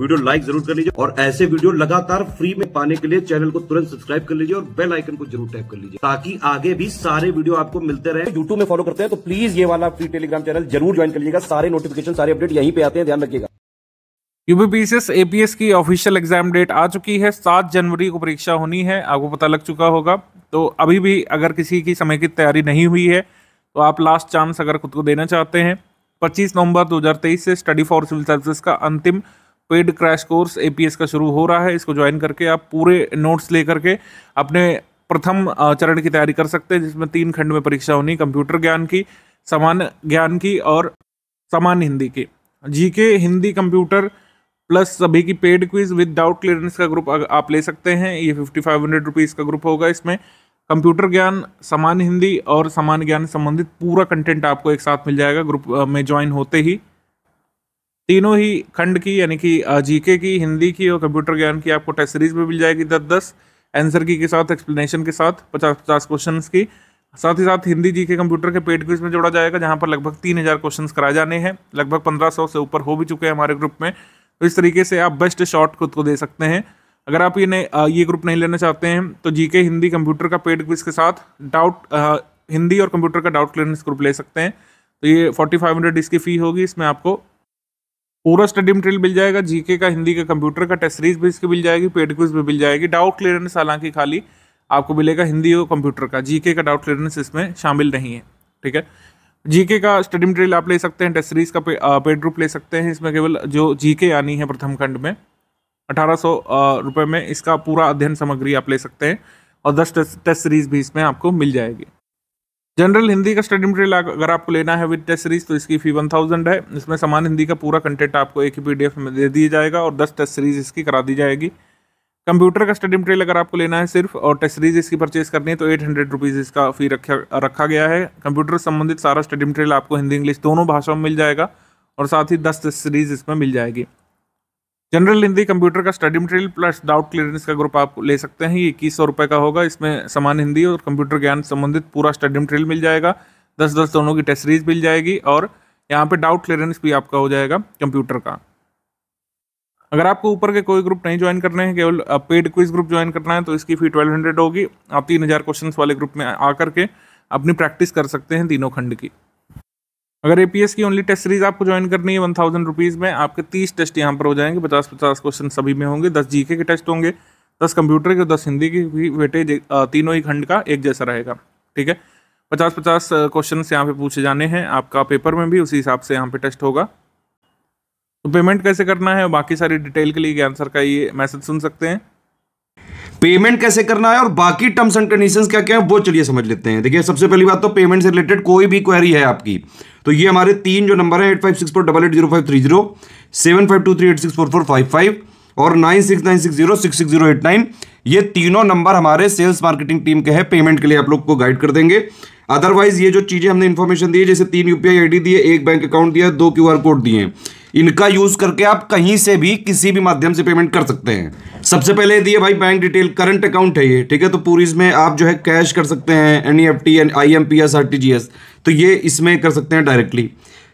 video like जरूर कर लीजिए और ऐसे वीडियो लगातार फ्री में पाने के लिए चैनल को तुरंत सब्सक्राइब कर लीजिए और बेल आइकन को जरूर टैप कर लीजिए ताकि आगे भी सारे वीडियो आपको मिलते रहे यूट्यूब में फॉलो करते हैं तो प्लीज ये वाला फ्री टेलीग्राम चैनल जरूर ज्वाइन कर लीजिएगा सारे नोटिफिकेशन सारे अपडेट यहीं पे आते हैं ध्यान रखिएगा यूपीपीसीएस एपीएस की ऑफिशियल एग्जाम डेट आ चुकी है सात जनवरी को परीक्षा होनी है आपको पता लग चुका होगा तो अभी भी अगर किसी की समय की तैयारी नहीं हुई है तो आप लास्ट चांस अगर खुद को देना चाहते हैं 25 नवंबर 2023 से स्टडी फॉर सिविल सर्विसेज का अंतिम पेड क्रैश कोर्स ए का शुरू हो रहा है इसको ज्वाइन करके आप पूरे नोट्स ले करके अपने प्रथम चरण की तैयारी कर सकते हैं जिसमें तीन खंड में परीक्षा होनी कंप्यूटर ज्ञान की समान ज्ञान की और समान हिंदी की जी के हिंदी कंप्यूटर प्लस सभी की पेड क्विज विदाउट क्लियरेंस का ग्रुप आप ले सकते हैं ये फिफ्टी फाइव हंड्रेड रुपीज़ का ग्रुप होगा इसमें कंप्यूटर ज्ञान समान हिंदी और समान ज्ञान संबंधित पूरा कंटेंट आपको एक साथ मिल जाएगा ग्रुप में ज्वाइन होते ही तीनों ही खंड की यानी कि जीके की हिंदी की और कंप्यूटर ज्ञान की आपको टेस्ट सीरीज में मिल जाएगी दस दस आंसर की के साथ एक्सप्लेनेशन के साथ पचास पचास क्वेश्चन की साथ ही साथ हिंदी जी के कंप्यूटर के पेड क्विज में जोड़ा जाएगा जहाँ पर लगभग तीन हज़ार क्वेश्चन कराए जाने हैं लगभग पंद्रह सौ से ऊपर हो भी चुके हैं हमारे ग्रुप में तो इस तरीके से आप बेस्ट शॉट खुद को दे सकते हैं अगर आप ये नहीं ये ग्रुप नहीं लेना चाहते हैं तो जीके हिंदी कंप्यूटर का पेड क्विज के साथ डाउट हिंदी और कंप्यूटर का डाउट क्लियरेंस ग्रुप ले सकते हैं तो ये फोर्टी फाइव हंड्रेड इसकी फ़ी होगी इसमें आपको पूरा स्टडी मटेरियल मिल जाएगा जीके का हिंदी का कंप्यूटर का टेस्ट सीरीज भी इसकी मिल जाएगी पेड क्विज भी मिल जाएगी डाउट क्लियरेंस हालांकि खाली आपको मिलेगा हिंदी और कंप्यूटर का जीके का डाउट क्लियरेंस इसमें शामिल नहीं है ठीक है जीके का स्टडी मटेरियल आप ले सकते हैं टेस्ट सीरीज का पे, आ, पेड ग्रुप ले सकते हैं इसमें केवल जो जीके आनी है प्रथम खंड में अठारह सौ रुपये में इसका पूरा अध्ययन सामग्री आप ले सकते हैं और दस टेस्ट सीरीज भी इसमें आपको मिल जाएगी जनरल हिंदी का स्टडी मटेरियल अगर आपको लेना है विद टेस्ट सीरीज तो इसकी फी वन थाउजेंड है इसमें समान हिंदी का पूरा कंटेंट आपको एक ही पीडीएफ में दे दिया जाएगा और दस टेस्ट सीरीज इसकी करा दी जाएगी कंप्यूटर का स्टडी मटेरियल अगर आपको लेना है सिर्फ और टेस्ट सीरीज इसकी परचेज करनी है तो एट हंड्रेड रुपीज़ इसका फ़ी रखा रखा गया है कंप्यूटर संबंधित सारा स्टडी मटेरियल आपको हिंदी इंग्लिश दोनों भाषाओं में मिल जाएगा और साथ ही दस टेस्ट सीरीज इसमें मिल जाएगी जनरल हिंदी कंप्यूटर का study material plus doubt clearance का ग्रुप आप ले सकते हैं ये इक्कीस सौ रुपये का होगा इसमें समान हिंदी और कंप्यूटर ज्ञान संबंधित पूरा स्टडी मटेरियल मिल जाएगा दस दस दोनों की टेस्ट सीरीज मिल जाएगी और यहाँ पे डाउट क्लियरेंस भी आपका हो जाएगा कंप्यूटर का अगर आपको ऊपर के कोई ग्रुप नहीं ज्वाइन करने हैं केवल पेड क्विज ग्रुप ज्वाइन करना है तो इसकी फी ट्वेल्व हंड्रेड होगी आप तीन हज़ार क्वेश्चन वाले ग्रुप में आकर के अपनी प्रैक्टिस कर सकते हैं तीनों खंड की अगर ए की ओनली टेस्ट सीरीज आपको ज्वाइन करनी है वन थाउजेंड रुपीज़ में आपके तीस टेस्ट यहाँ पर हो जाएंगे पचास पचास क्वेश्चन सभी में होंगे दस जीके के टेस्ट होंगे दस कंप्यूटर के दस हिंदी की भी वेटेज तीनों ही खंड का एक जैसा रहेगा ठीक है पचास पचास क्वेश्चन यहाँ पे पूछे जाने हैं आपका पेपर में भी उसी हिसाब से यहाँ पे टेस्ट होगा तो पेमेंट कैसे करना है बाकी सारी डिटेल के लिए आंसर का ये मैसेज सुन सकते हैं पेमेंट कैसे करना है और बाकी टर्म्स एंड कंडीशंस क्या क्या है वो चलिए समझ लेते हैं देखिए सबसे पहली बात तो पेमेंट से रिलेटेड कोई भी क्वेरी है आपकी तो ये हमारे तीन जो नंबर है eight five six four double eight zero five three zero seven five two three eight six four four five five और nine six nine six zero six six zero eight nine ये तीनों नंबर हमारे sales marketing team के हैं payment के लिए आप लोग को गाइड कर देंगे अदरवाइज ये जो चीज़ें हमने इन्फॉर्मेशन दी है जैसे तीन यूपीआई आईडी दिए एक बैंक अकाउंट दिया दो क्यूआर कोड दिए इनका यूज करके आप कहीं से भी किसी भी माध्यम से पेमेंट कर सकते हैं सबसे पहले दिए भाई बैंक डिटेल करंट अकाउंट है ये ठीक है तो पूरी इसमें आप जो है कैश कर सकते हैं N E F T N I M P S R T G S तो ये इसमें कर सकते हैं डायरेक्टली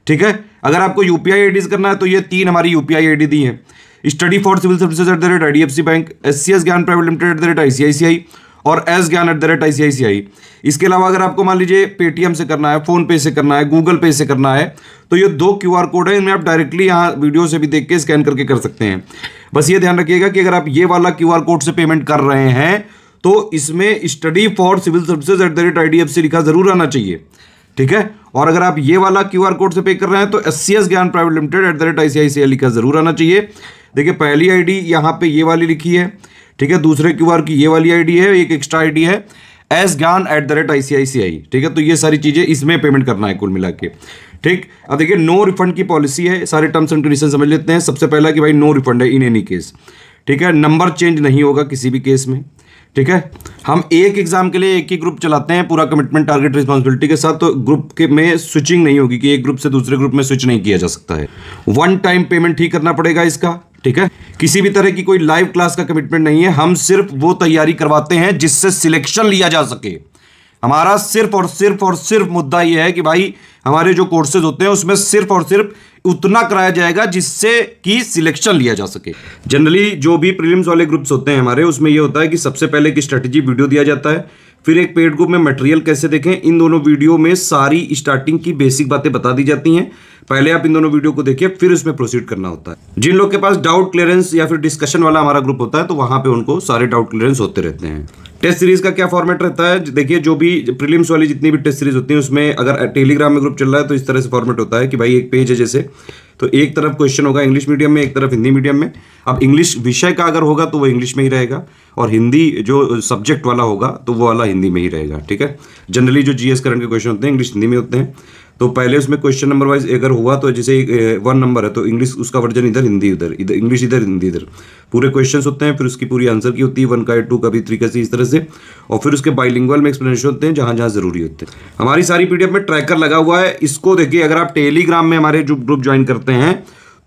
ठीक है अगर आपको यू पी आई आई डीज करना है तो ये तीन हमारी U P I I D दी है study for civil services at the rate I D F C bank S C S Gyan private limited at the rate I C I C I और S ज्ञान eight the rate आई इसके अलावा अगर आपको मान लीजिए पेटीएम से करना है फोन पे से करना है गूगल पे से करना है तो ये दो क्यू आर कोड है इनमें आप डायरेक्टली यहाँ वीडियो से भी देख के स्कैन करके कर सकते हैं बस ये ध्यान रखिएगा कि अगर आप ये वाला क्यू आर कोड से पेमेंट कर रहे हैं तो इसमें study for civil services at the rate I D F C लिखा जरूर आना चाहिए ठीक है और अगर आप ये वाला क्यू आर कोड से पे कर रहे हैं तो S C S Gyan private limited at the rate I C I C I लिखा जरूर आना चाहिए देखिए पहली आई डी यहाँ पे ये वाली लिखी है ठीक है दूसरे क्यू आर की ये वाली आई है एक एक्स्ट्रा आई है एस ज्ञान एट द रेट आईसीआईसीआई ठीक है तो ये सारी चीज़ें इसमें पेमेंट करना है कुल मिला के ठीक अब देखिए नो रिफंड की पॉलिसी है सारे टर्म्स एंड कंडीशन समझ लेते हैं सबसे पहला कि भाई नो रिफंड है इन एनी केस ठीक है नंबर चेंज नहीं होगा किसी भी केस में ठीक है हम एक एग्जाम के लिए एक ही ग्रुप चलाते हैं पूरा कमिटमेंट टारगेट रिस्पॉन्सिबिलिटी के साथ तो ग्रुप के में स्विचिंग नहीं होगी कि एक ग्रुप से दूसरे ग्रुप में स्विच नहीं किया जा सकता है वन टाइम पेमेंट ठीक करना पड़ेगा इसका ठीक है किसी भी तरह की कोई लाइव क्लास का कमिटमेंट नहीं है हम सिर्फ वो तैयारी करवाते हैं जिससे सिलेक्शन लिया जा सके हमारा सिर्फ और सिर्फ और सिर्फ मुद्दा यह है कि भाई हमारे जो कोर्सेज होते हैं उसमें सिर्फ और सिर्फ उतना कराया जाएगा जिससे कि सिलेक्शन लिया जा सके जनरली जो भी प्रीलिम्स वाले ग्रुप्स होते हैं हमारे उसमें ये होता है कि सबसे पहले एक स्ट्रेटेजी वीडियो दिया जाता है फिर एक पेड ग्रुप में मटेरियल कैसे देखें इन दोनों वीडियो में सारी स्टार्टिंग की बेसिक बातें बता दी जाती हैं पहले आप इन दोनों वीडियो को देखिए फिर उसमें प्रोसीड करना होता है जिन लोग के पास डाउट क्लियरेंस या फिर डिस्कशन वाला हमारा ग्रुप होता है तो वहाँ पे उनको सारे डाउट क्लियरेंस होते रहते हैं टेस्ट सीरीज का क्या फॉर्मेट रहता है देखिए जो भी प्रीलिम्स वाली जितनी भी टेस्ट सीरीज होती है उसमें अगर टेलीग्राम में ग्रुप चल रहा है तो इस तरह से फॉर्मेट होता है कि भाई एक पेज है जैसे तो एक तरफ क्वेश्चन होगा इंग्लिश मीडियम में एक तरफ हिंदी मीडियम में अब इंग्लिश विषय का अगर होगा तो वो इंग्लिश में ही रहेगा और हिंदी जो सब्जेक्ट वाला होगा तो वो वाला हिंदी में ही रहेगा ठीक है जनरली जो जीएस करंट के क्वेश्चन होते हैं इंग्लिश हिंदी में होते हैं तो पहले उसमें क्वेश्चन नंबर वाइज अगर हुआ तो जैसे वन नंबर है तो इंग्लिश उसका वर्जन इधर हिंदी उधर इधर इंग्लिश इधर हिंदी इधर पूरे क्वेश्चन होते हैं फिर उसकी पूरी आंसर की होती है वन का टू का भी थ्री का सी इस तरह से और फिर उसके बाइलिंगल में एक्सप्लेनेशन होते हैं जहाँ जहाँ जरूरी होते हैं हमारी सारी पीडीएफ में ट्रैकर लगा हुआ है इसको देखिए अगर आप टेलीग्राम में हमारे जो ग्रुप ज्वाइन करते हैं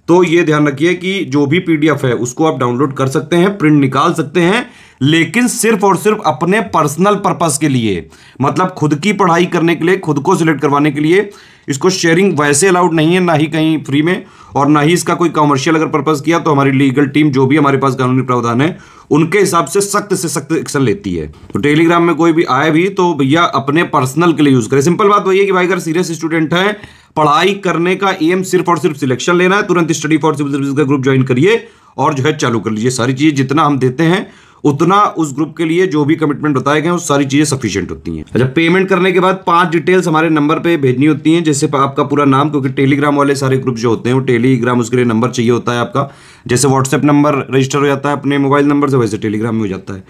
तो ये ध्यान रखिए कि जो भी पीडीएफ है उसको आप डाउनलोड कर सकते हैं प्रिंट निकाल सकते हैं लेकिन सिर्फ और सिर्फ अपने पर्सनल पर्पस के लिए मतलब खुद की पढ़ाई करने के लिए खुद को सिलेक्ट करवाने के लिए इसको शेयरिंग वैसे अलाउड नहीं है ना ही कहीं फ्री में और ना ही इसका कोई कॉमर्शियल अगर पर्पस किया तो हमारी लीगल टीम जो भी हमारे पास कानूनी प्रावधान है उनके हिसाब से सख्त से सख्त एक्शन लेती है तो टेलीग्राम में कोई भी आए भी तो भैया अपने पर्सनल के लिए यूज करें सिंपल बात वही है कि भाई अगर सीरियस स्टूडेंट है पढ़ाई करने का एम सिर्फ और सिर्फ सिलेक्शन लेना है तुरंत स्टडी फॉर सिविल सर्विस का ग्रुप ज्वाइन करिए और जो है चालू कर लीजिए सारी चीज़ें जितना हम देते हैं उतना उस ग्रुप के लिए जो भी कमिटमेंट बताए गए उस सारी चीज़ें सफिशियंट होती हैं अच्छा पेमेंट करने के बाद पांच डिटेल्स हमारे नंबर पे भेजनी होती हैं जैसे आपका पूरा नाम क्योंकि टेलीग्राम वाले सारे ग्रुप जो होते हैं वो टेलीग्राम उसके लिए नंबर चाहिए होता है आपका जैसे व्हाट्सएप नंबर रजिस्टर हो जाता है अपने मोबाइल नंबर से वैसे टेलीग्राम में हो जाता है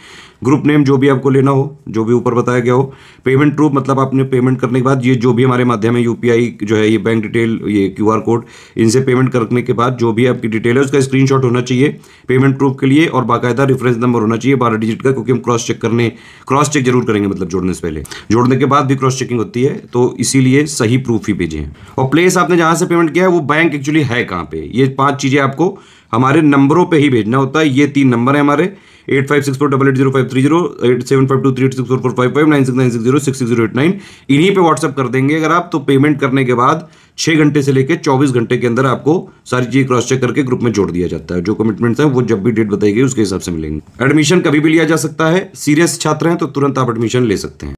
ग्रुप नेम जो भी आपको लेना हो जो भी ऊपर बताया गया हो पेमेंट प्रूफ मतलब आपने पेमेंट करने के बाद ये जो भी हमारे माध्यम है यूपीआई जो है ये बैंक डिटेल ये क्यूआर कोड इनसे पेमेंट करने के बाद जो भी आपकी डिटेल है उसका स्क्रीनशॉट होना चाहिए पेमेंट प्रूफ के लिए और बाकायदा रेफरेंस नंबर होना चाहिए बारह डिजिट का क्योंकि हम क्रॉस चेक करने क्रॉस चेक जरूर करेंगे मतलब जोड़ने से पहले जोड़ने के बाद भी क्रॉस चेकिंग होती है तो इसीलिए सही प्रूफ ही भेजें और प्लेस आपने जहाँ से पेमेंट किया है वो बैंक एक्चुअली है कहाँ पर ये पाँच चीज़ें आपको हमारे नंबरों पर ही भेजना होता है ये तीन नंबर है हमारे eight five six four double eight zero five three zero eight seven five two three eight six four four five five nine six nine six zero six six zero eight nine इन्हीं पर WhatsApp कर देंगे अगर आप तो payment करने के बाद छः घंटे से लेकर चौबीस घंटे के अंदर आपको सारी चीज़ें क्रॉस चेक करके ग्रुप में जोड़ दिया जाता है जो कमिटमेंट्स हैं वो जब भी डेट बताई गई उसके हिसाब से मिलेंगे एडमिशन कभी भी लिया जा सकता है सीरियस छात्र हैं तो तुरंत आप एडमिशन ले सकते हैं